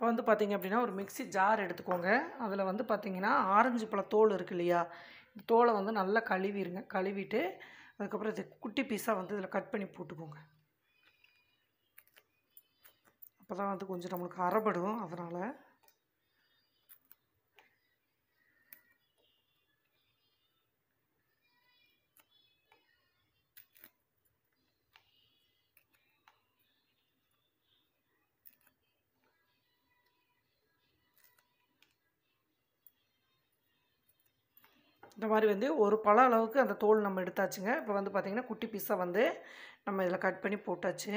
இப்போ வந்து பார்த்திங்க அப்படின்னா ஒரு மிக்சி ஜார் எடுத்துக்கோங்க அதில் வந்து பார்த்திங்கன்னா ஆரஞ்சு பழ தோல் இருக்குது இல்லையா இந்த தோலை வந்து நல்லா கழுவிடுங்க கழுவிட்டு அதுக்கப்புறம் இது குட்டி பீஸாக வந்து இதில் கட் பண்ணி போட்டுக்கோங்க அப்போ தான் வந்து கொஞ்சம் நம்மளுக்கு அறப்படும் அதனால் இந்த மாதிரி வந்து ஒரு பல அளவுக்கு அந்த தோல் நம்ம எடுத்தாச்சுங்க இப்போ வந்து பார்த்திங்கன்னா குட்டி பீஸாக வந்து நம்ம இதில் கட் பண்ணி போட்டாச்சு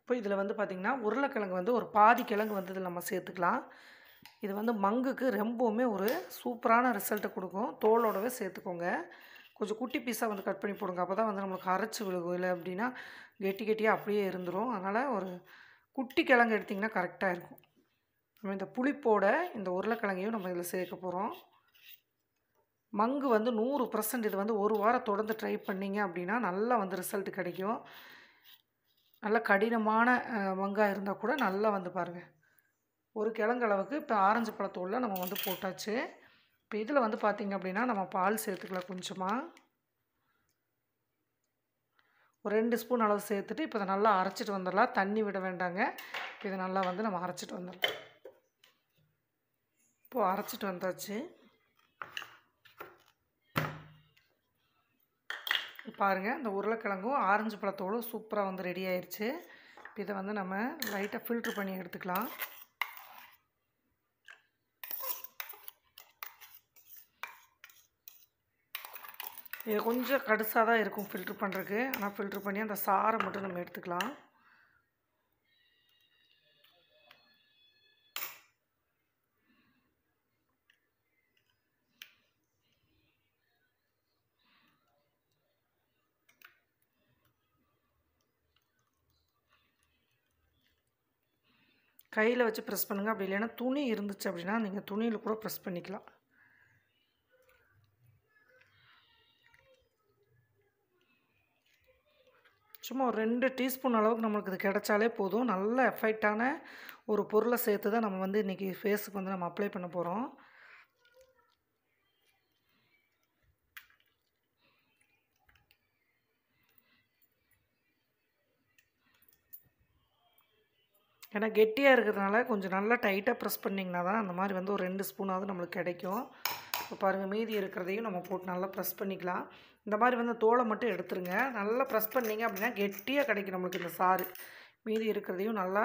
இப்போ இதில் வந்து பார்த்திங்கன்னா உருளைக்கிழங்கு வந்து ஒரு பாதி கிழங்கு வந்து இதில் நம்ம சேர்த்துக்கலாம் இது வந்து மங்குக்கு ரொம்பவுமே ஒரு சூப்பரான ரிசல்ட்டை கொடுக்கும் தோலோடவே சேர்த்துக்கோங்க கொஞ்சம் குட்டி பீஸாக வந்து கட் பண்ணி போடுங்க அப்போ தான் வந்து நம்மளுக்கு அரைச்சி விழுகும் இல்லை அப்படின்னா கெட்டி கெட்டியாக அப்படியே இருந்துடும் அதனால் ஒரு குட்டி கிழங்கு எடுத்திங்கன்னா கரெக்டாக இருக்கும் நம்ம இந்த புளிப்போட இந்த உருளைக்கிழங்கையும் நம்ம இதில் சேர்க்க போகிறோம் மங்கு வந்து நூறு பர்சன்ட் இது வந்து ஒரு வாரம் தொடர்ந்து ட்ரை பண்ணிங்க அப்படின்னா நல்லா வந்து ரிசல்ட் கிடைக்கும் நல்லா கடினமான மங்காக இருந்தால் கூட நல்லா வந்து பாருங்கள் ஒரு கிழங்கு அளவுக்கு இப்போ ஆரஞ்சு பழத்தோலில் நம்ம வந்து போட்டாச்சு இப்போ இதில் வந்து பார்த்திங்க அப்படின்னா நம்ம பால் சேர்த்துக்கலாம் கொஞ்சமாக ஒரு ரெண்டு ஸ்பூன் அளவு சேர்த்துட்டு இப்போ இதை நல்லா அரைச்சிட்டு வந்துடலாம் தண்ணி விட வேண்டாங்க இப்போ இதை நல்லா வந்து நம்ம அரைச்சிட்டு வந்துடலாம் இப்போ அரைச்சிட்டு வந்தாச்சு பாருங்கள் இந்த உருளைக்கிழங்கும் ஆரஞ்சு பழத்தோடும் சூப்பராக வந்து ரெடி ஆயிடுச்சு இப்போ இதை வந்து நம்ம லைட்டாக ஃபில்ட்ரு பண்ணி எடுத்துக்கலாம் இது கொஞ்சம் கடுசாக தான் இருக்கும் ஃபில்ட்ரு பண்ணுறதுக்கு ஆனால் ஃபில்ட்ரு பண்ணி அந்த சாரை மட்டும் நம்ம எடுத்துக்கலாம் கையில் வச்சு ப்ரெஸ் பண்ணுங்கள் அப்படி இல்லைன்னா துணி இருந்துச்சு அப்படின்னா நீங்கள் துணியில் கூட ப்ரெஸ் பண்ணிக்கலாம் சும்மா ஒரு ரெண்டு டீஸ்பூன் அளவுக்கு நம்மளுக்கு இது கிடச்சாலே போதும் நல்ல எஃபெக்டான ஒரு பொருளை சேர்த்து தான் நம்ம வந்து இன்றைக்கி ஃபேஸுக்கு வந்து நம்ம அப்ளை பண்ண போகிறோம் ஏன்னா கெட்டியாக இருக்கிறதுனால கொஞ்சம் நல்லா டைட்டாக ப்ரெஸ் பண்ணிங்கன்னா தான் அந்த மாதிரி வந்து ஒரு ரெண்டு ஸ்பூனாவது நம்மளுக்கு கிடைக்கும் இப்போ பாருங்கள் மீதி இருக்கிறதையும் நம்ம போட்டு நல்லா ப்ரெஸ் பண்ணிக்கலாம் இந்த மாதிரி வந்து தோலை மட்டும் எடுத்துருங்க நல்லா ப்ரெஸ் பண்ணிங்க அப்படின்னா கெட்டியாக கிடைக்கும் நம்மளுக்கு இந்த சாறு மீதி இருக்கிறதையும் நல்லா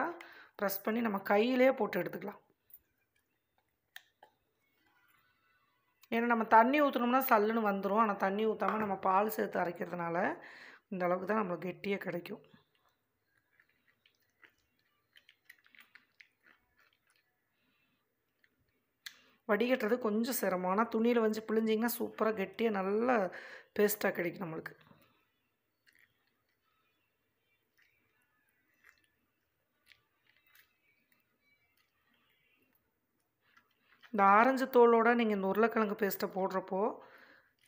ப்ரெஸ் பண்ணி நம்ம கையிலே போட்டு எடுத்துக்கலாம் ஏன்னா நம்ம தண்ணி ஊற்றணும்னா சல்லுன்னு வந்துடும் ஆனால் தண்ணி ஊற்றாமல் நம்ம பால் சேர்த்து அரைக்கிறதுனால இந்த அளவுக்கு தான் நம்மளுக்கு கெட்டியாக கிடைக்கும் வடிகட்டுறது கொஞ்சம் சிரமம் ஆனால் துணியில் வந்து பிழிஞ்சிங்கன்னா சூப்பராக கெட்டியாக நல்லா பேஸ்ட்டாக கிடைக்கும் நம்மளுக்கு இந்த ஆரஞ்சு தோலோடு நீங்கள் இந்த உருளைக்கிழங்கு பேஸ்ட்டை போடுறப்போ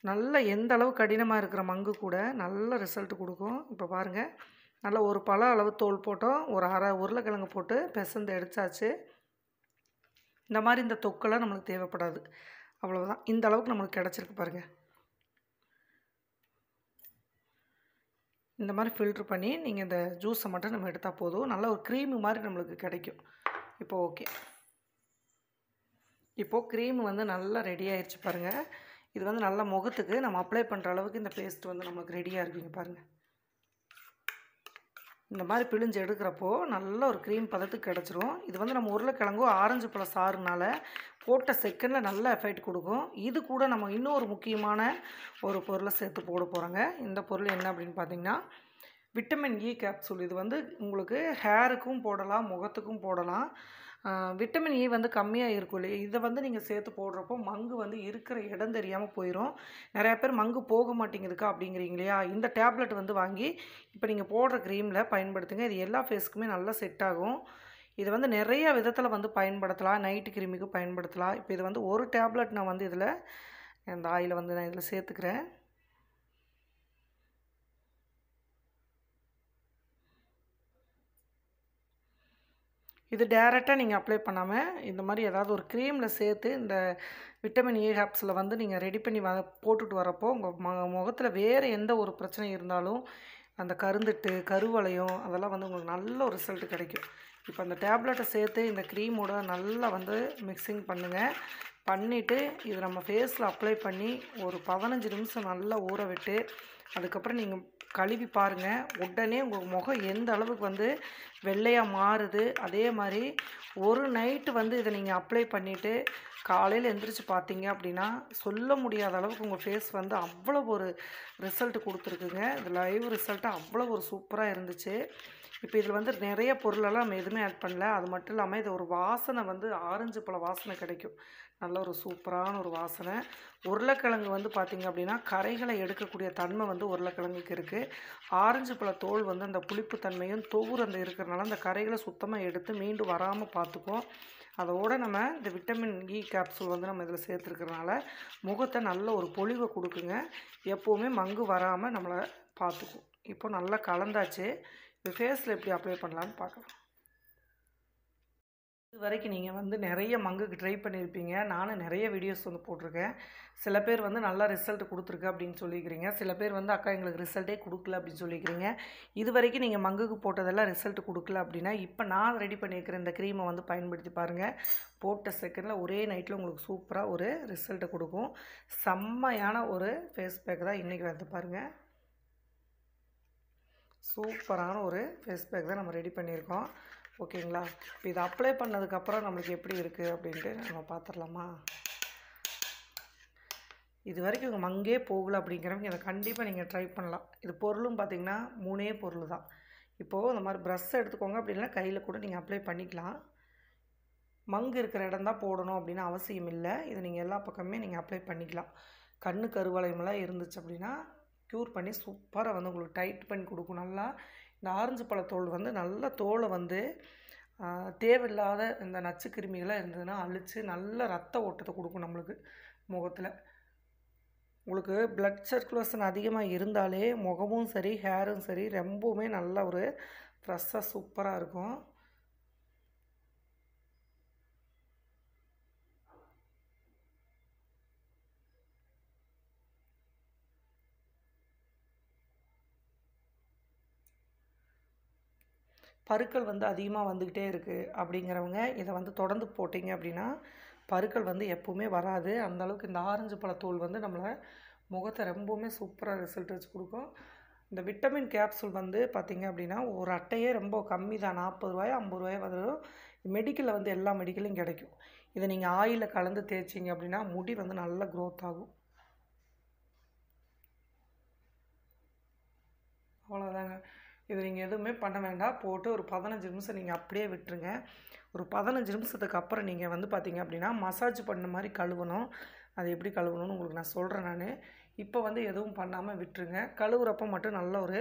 நல்ல எந்த அளவு கடினமாக இருக்கிற மங்கு கூட நல்ல ரிசல்ட் கொடுக்கும் இப்போ பாருங்கள் நல்லா ஒரு பழ அளவு தோல் போட்டோம் ஒரு அரை உருளைக்கிழங்கு போட்டு பெசந்து எடுத்தாச்சு இந்த மாதிரி இந்த தொக்கெல்லாம் நம்மளுக்கு தேவைப்படாது அவ்வளோதான் இந்த அளவுக்கு நம்மளுக்கு கிடச்சிருக்கு பாருங்கள் இந்த மாதிரி ஃபில்ட்ரு பண்ணி நீங்கள் இந்த ஜூஸை மட்டும் நம்ம எடுத்தால் போதும் நல்ல ஒரு க்ரீமு மாதிரி நம்மளுக்கு கிடைக்கும் இப்போ ஓகே இப்போது க்ரீம் வந்து நல்லா ரெடி ஆகிடுச்சு பாருங்கள் இது வந்து நல்ல முகத்துக்கு நம்ம அப்ளை பண்ணுற அளவுக்கு இந்த பேஸ்ட் வந்து நம்மளுக்கு ரெடியாக இருக்குங்க பாருங்கள் இந்த மாதிரி பிழிஞ்சு எடுக்கிறப்போ நல்ல ஒரு க்ரீம் பதத்துக்கு கிடச்சிரும் இது வந்து நம்ம உருளைக்கிழங்கும் ஆரஞ்சு பழ சாறுனால போட்ட செகண்டில் நல்ல எஃபெக்ட் கொடுக்கும் இது கூட நம்ம இன்னும் ஒரு முக்கியமான ஒரு பொருளை சேர்த்து போட போகிறோங்க இந்த பொருள் என்ன அப்படின்னு பார்த்திங்கன்னா விட்டமின் இ கேப்சூல் இது வந்து உங்களுக்கு ஹேருக்கும் போடலாம் முகத்துக்கும் போடலாம் விட்டமின் இ e வந்து கம்மியாக இருக்கும் இல்லையா இதை வந்து நீங்கள் சேர்த்து போடுறப்போ மங்கு வந்து இருக்கிற இடம் தெரியாமல் போயிடும் நிறையா பேர் மங்கு போக மாட்டேங்குதுக்கா அப்படிங்கிறீங்க இல்லையா இந்த டேப்லெட் வந்து வாங்கி இப்போ நீங்கள் போடுற க்ரீமில் பயன்படுத்துங்க இது எல்லா ஃபேஸுக்குமே நல்லா செட் ஆகும் இது வந்து நிறைய விதத்தில் வந்து பயன்படுத்தலாம் நைட்டு கிருமிக்கு பயன்படுத்தலாம் இப்போ இது வந்து ஒரு டேப்லெட் நான் வந்து இதில் இந்த ஆயில் வந்து நான் இதில் சேர்த்துக்கிறேன் இது டேரெக்டாக நீங்கள் அப்ளை பண்ணாமல் இந்த மாதிரி ஏதாவது ஒரு க்ரீமில் சேர்த்து இந்த விட்டமின் ஏ ஹேப்ஸில் வந்து நீங்கள் ரெடி பண்ணி வ போட்டுட்டு வரப்போ உங்கள் ம முகத்தில் வேறு எந்த ஒரு பிரச்சனை இருந்தாலும் அந்த கருந்துட்டு கருவளையம் அதெல்லாம் வந்து உங்களுக்கு நல்ல ஒரு ரிசல்ட் கிடைக்கும் இப்போ அந்த டேப்லெட்டை சேர்த்து இந்த க்ரீமோட நல்லா வந்து மிக்சிங் பண்ணுங்கள் பண்ணிவிட்டு இது நம்ம ஃபேஸில் அப்ளை பண்ணி ஒரு பதினஞ்சு நிமிஷம் நல்லா ஊற விட்டு அதுக்கப்புறம் நீங்கள் கழுவி பாருங்கள் உடனே உங்கள் முகம் எந்த அளவுக்கு வந்து வெள்ளையாக மாறுது அதே மாதிரி ஒரு நைட்டு வந்து இதை நீங்கள் அப்ளை பண்ணிவிட்டு காலையில் எந்திரிச்சு பார்த்தீங்க அப்படின்னா சொல்ல முடியாத அளவுக்கு உங்கள் ஃபேஸ் வந்து அவ்வளோ ஒரு ரிசல்ட் கொடுத்துருக்குங்க இது லைவ் ரிசல்ட்டு அவ்வளோ ஒரு சூப்பராக இருந்துச்சு இப்போ இதில் வந்து நிறைய பொருளெல்லாம் நம்ம எதுவுமே ஆட் பண்ணல அது மட்டும் இல்லாமல் இது ஒரு வாசனை வந்து ஆரஞ்சு பழ வாசனை கிடைக்கும் நல்ல ஒரு சூப்பரான ஒரு வாசனை உருளைக்கிழங்கு வந்து பார்த்திங்க அப்படின்னா கரைகளை எடுக்கக்கூடிய தன்மை வந்து உருளைக்கிழங்குக்கு இருக்குது ஆரஞ்சு பழ தோல் வந்து அந்த புளிப்பு தன்மையும் தொகுர் அந்த இருக்கிறனால அந்த கரைகளை சுத்தமாக எடுத்து மீண்டும் வராமல் பார்த்துக்குவோம் அதோடு நம்ம இந்த விட்டமின் இ கேப்சூல் வந்து நம்ம இதில் சேர்த்துருக்கறனால முகத்தை நல்ல ஒரு பொழிவை கொடுக்குங்க எப்போவுமே மங்கு வராமல் நம்மளை பார்த்துக்கும் இப்போ நல்லா கலந்தாச்சு ஃபேஸில் எப்படி அப்ளை பண்ணலான்னு பார்க்கலாம் இது வரைக்கும் நீங்கள் வந்து நிறைய மங்குக்கு ட்ரை பண்ணியிருப்பீங்க நானும் நிறைய வீடியோஸ் வந்து போட்டிருக்கேன் சில பேர் வந்து நல்லா ரிசல்ட் கொடுத்துருக்கு அப்படின்னு சொல்லிக்கிறீங்க சில பேர் வந்து அக்கா எங்களுக்கு ரிசல்ட்டே கொடுக்கல அப்படின்னு சொல்லிக்கிறீங்க இது வரைக்கும் நீங்கள் மங்குக்கு போட்டதெல்லாம் ரிசல்ட் கொடுக்கல அப்படின்னா இப்போ நான் ரெடி பண்ணியிருக்கிற இந்த க்ரீமை வந்து பயன்படுத்தி பாருங்கள் போட்ட செகண்டில் ஒரே நைட்டில் உங்களுக்கு சூப்பராக ஒரு ரிசல்ட்டை கொடுக்கும் செம்மையான ஒரு ஃபேஸ் பேக் தான் இன்றைக்கி வந்து பாருங்கள் சூப்பரான ஒரு ஃபேஸ் பேக் தான் நம்ம ரெடி பண்ணியிருக்கோம் ஓகேங்களா இப்போ இதை அப்ளை பண்ணதுக்கப்புறம் நம்மளுக்கு எப்படி இருக்குது அப்படின்ட்டு நம்ம பார்த்துடலாமா இது வரைக்கும் இவங்க மங்கே போகலை அப்படிங்கிறவங்க இதை கண்டிப்பாக நீங்கள் ட்ரை பண்ணலாம் இது பொருளும் பார்த்திங்கன்னா மூணே பொருள் தான் இப்போது இந்த மாதிரி ப்ரஷ் எடுத்துக்கோங்க அப்படின்னா கையில் கூட நீங்கள் அப்ளை பண்ணிக்கலாம் மங்கு இருக்கிற இடம் தான் போடணும் அப்படின்னு அவசியம் இல்லை இது நீங்கள் எல்லா பக்கமே நீங்கள் அப்ளை பண்ணிக்கலாம் கண்ணு கருவளையமெல்லாம் இருந்துச்சு அப்படின்னா க்யூர் பண்ணி சூப்பராக வந்து உங்களுக்கு டைட் பண்ணி கொடுக்கும் நல்லா இந்த ஆரஞ்சு பழத்தோல் வந்து நல்ல தோலை வந்து தேவையில்லாத இந்த நச்சு கிருமிகளாக இருந்ததுன்னா அழித்து நல்ல ரத்த ஓட்டத்தை கொடுக்கும் நம்மளுக்கு முகத்தில் உங்களுக்கு பிளட் சர்க்குலேஷன் அதிகமாக இருந்தாலே முகமும் சரி ஹேரும் சரி ரொம்பவுமே நல்ல ஒரு ஃப்ரெஷ்ஷாக சூப்பராக இருக்கும் பருக்கள் வந்து அதிகமாக வந்துக்கிட்டே இருக்குது அப்படிங்கிறவங்க இதை வந்து தொடர்ந்து போட்டிங்க அப்படின்னா பருக்கள் வந்து எப்போவுமே வராது அந்தளவுக்கு இந்த ஆரஞ்சு பழத்தூள் வந்து நம்மளை முகத்தை ரொம்பவுமே சூப்பராக ரிசல்ட் வச்சு கொடுக்கும் இந்த விட்டமின் கேப்சூல் வந்து பார்த்திங்க அப்படின்னா ஒரு அட்டையே ரொம்ப கம்மி தான் நாற்பது ரூபாய் ஐம்பது ரூபாய் வந்துடும் மெடிக்கலில் வந்து எல்லா மெடிக்கலையும் கிடைக்கும் இதை நீங்கள் ஆயிலில் கலந்து தேய்ச்சிங்க அப்படின்னா முடி வந்து நல்லா க்ரோத் ஆகும் அவ்வளோதாங்க இது நீங்கள் எதுவுமே பண்ண வேண்டாம் போட்டு ஒரு பதினஞ்சு நிமிஷம் நீங்கள் அப்படியே விட்டுருங்க ஒரு பதினஞ்சு நிமிஷத்துக்கு அப்புறம் நீங்கள் வந்து பார்த்திங்க அப்படின்னா மசாஜ் பண்ண மாதிரி கழுவணும் அது எப்படி கழுவணும்னு உங்களுக்கு நான் சொல்கிறேன் நான் இப்போ வந்து எதுவும் பண்ணாமல் விட்டுருங்க கழுவுறப்போ மட்டும் நல்ல ஒரு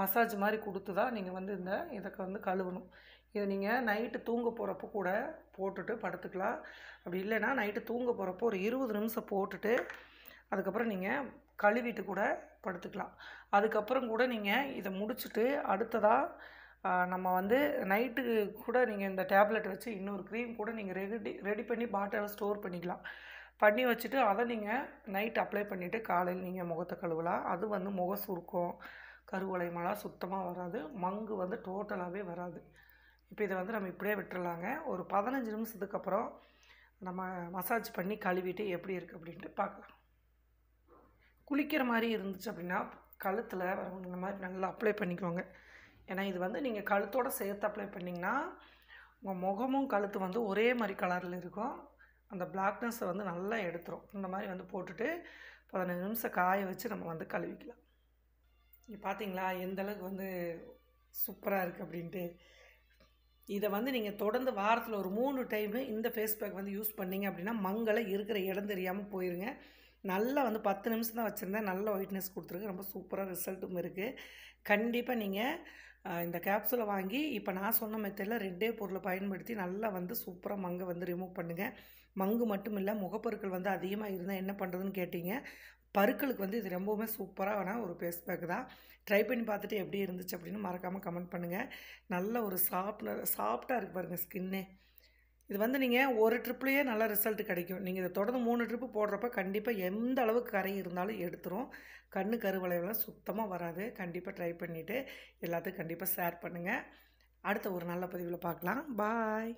மசாஜ் மாதிரி கொடுத்து தான் நீங்கள் வந்து இந்த இதை வந்து கழுவணும் இதை நீங்கள் நைட்டு தூங்க போகிறப்போ கூட போட்டுட்டு படுத்துக்கலாம் அப்படி இல்லைன்னா நைட்டு தூங்க போகிறப்போ ஒரு இருபது நிமிஷம் போட்டுட்டு அதுக்கப்புறம் நீங்கள் கழுவிட்டு கூட படுத்துக்கலாம் அதுக்கப்புறம் கூட நீங்கள் இதை முடிச்சுட்டு அடுத்ததாக நம்ம வந்து நைட்டு கூட நீங்கள் இந்த டேப்லெட் வச்சு இன்னொரு க்ரீம் கூட நீங்கள் ரெடி ரெடி பண்ணி பாட்டில் ஸ்டோர் பண்ணிக்கலாம் பண்ணி வச்சுட்டு அதை நீங்கள் நைட் அப்ளை பண்ணிவிட்டு காலையில் நீங்கள் முகத்தை கழுவலாம் அது வந்து முக சுருக்கம் கருவளை மழை சுத்தமாக வராது மங்கு வந்து டோட்டலாகவே வராது இப்போ இதை வந்து நம்ம இப்படியே விட்டுறலாங்க ஒரு பதினஞ்சு நிமிஷத்துக்கு அப்புறம் நம்ம மசாஜ் பண்ணி கழுவிட்டு எப்படி இருக்குது அப்படின்ட்டு பார்க்கலாம் குளிக்கிற மாதிரி இருந்துச்சு அப்படின்னா கழுத்தில் வரவங்க இந்த மாதிரி நல்லா அப்ளை பண்ணிக்கோங்க ஏன்னா இது வந்து நீங்கள் கழுத்தோடு சேர்த்து அப்ளை பண்ணிங்கன்னா உங்கள் முகமும் கழுத்து வந்து ஒரே மாதிரி கலரில் இருக்கும் அந்த பிளாக்னஸை வந்து நல்லா எடுத்துரும் இந்த மாதிரி வந்து போட்டுட்டு பதினஞ்சு நிமிஷம் காய வச்சு நம்ம வந்து கழுவிக்கலாம் இங்கே பார்த்தீங்களா எந்தளவுக்கு வந்து சூப்பராக இருக்குது அப்படின்ட்டு இதை வந்து நீங்கள் தொடர்ந்து வாரத்தில் ஒரு மூணு டைமு இந்த ஃபேஸ் பேக் வந்து யூஸ் பண்ணிங்க அப்படின்னா மங்களை இருக்கிற இடம் தெரியாமல் போயிருங்க நல்லா வந்து பத்து நிமிஷம் தான் வச்சுருந்தேன் நல்ல ஒயிட்னஸ் கொடுத்துருக்கு ரொம்ப சூப்பராக ரிசல்ட்டும் இருக்குது கண்டிப்பாக நீங்கள் இந்த கேப்சூலை வாங்கி இப்போ நான் சொன்ன மெத்தடில் ரெட்டே பொருளை பயன்படுத்தி நல்லா வந்து சூப்பராக மங்கை வந்து ரிமூவ் பண்ணுங்கள் மங்கு மட்டும் இல்லை முகப்பொருட்கள் வந்து அதிகமாக இருந்தால் என்ன பண்ணுறதுன்னு கேட்டிங்க பருக்களுக்கு வந்து இது ரொம்பவுமே சூப்பரான ஒரு ஃபேஸ் பேக் தான் ட்ரை பண்ணி பார்த்துட்டு எப்படி இருந்துச்சு அப்படின்னு மறக்காமல் கமெண்ட் பண்ணுங்கள் நல்ல ஒரு சாஃப்ட்னர் சாஃப்டாக இருக்குது பாருங்கள் ஸ்கின்னு இது வந்து நீங்கள் ஒரு ட்ரிப்லேயே நல்ல ரிசல்ட் கிடைக்கும் நீங்கள் இதை தொடர்ந்து மூணு ட்ரிப்பு போடுறப்ப கண்டிப்பாக எந்த அளவுக்கு கரை இருந்தாலும் எடுத்துரும் கண் கருவளைவெல்லாம் சுத்தமாக வராது கண்டிப்பாக ட்ரை பண்ணிவிட்டு எல்லாத்தையும் கண்டிப்பாக ஷேர் பண்ணுங்கள் அடுத்த ஒரு நல்ல பதிவில் பார்க்கலாம் பாய்